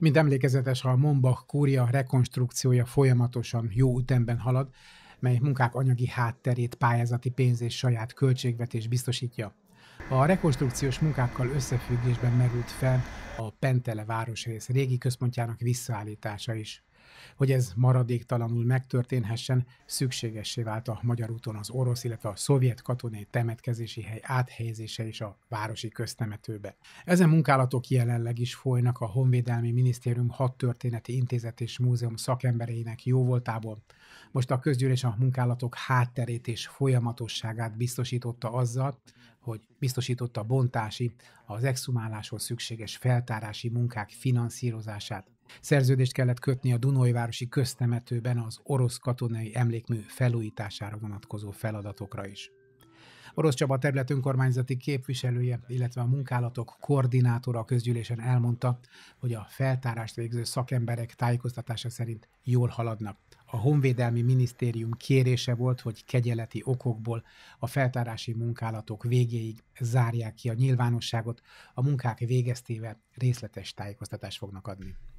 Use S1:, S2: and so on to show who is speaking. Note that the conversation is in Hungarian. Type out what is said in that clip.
S1: Mint emlékezetes, a Mombach kúria rekonstrukciója folyamatosan jó ütemben halad, mely munkák anyagi hátterét pályázati pénz és saját költségvetés biztosítja. A rekonstrukciós munkákkal összefüggésben merült fel a Pentele városrész régi központjának visszaállítása is. Hogy ez maradéktalanul megtörténhessen, szükségessé vált a Magyar úton az orosz, illetve a szovjet katonai temetkezési hely áthelyezése is a városi köztemetőbe. Ezen munkálatok jelenleg is folynak a Honvédelmi Minisztérium hat történeti intézet és múzeum szakembereinek jóvoltából. Most a közgyűlés a munkálatok hátterét és folyamatosságát biztosította azzal, hogy biztosította bontási, az exhumáláshoz szükséges feltárási munkák finanszírozását. Szerződést kellett kötni a Dunai Városi Köztemetőben az orosz katonai emlékmű felújítására vonatkozó feladatokra is. Orosz Csaba terület önkormányzati képviselője, illetve a munkálatok koordinátora a közgyűlésen elmondta, hogy a feltárást végző szakemberek tájékoztatása szerint jól haladnak. A Honvédelmi Minisztérium kérése volt, hogy kegyeleti okokból a feltárási munkálatok végéig zárják ki a nyilvánosságot, a munkák végeztével részletes tájékoztatást fognak adni.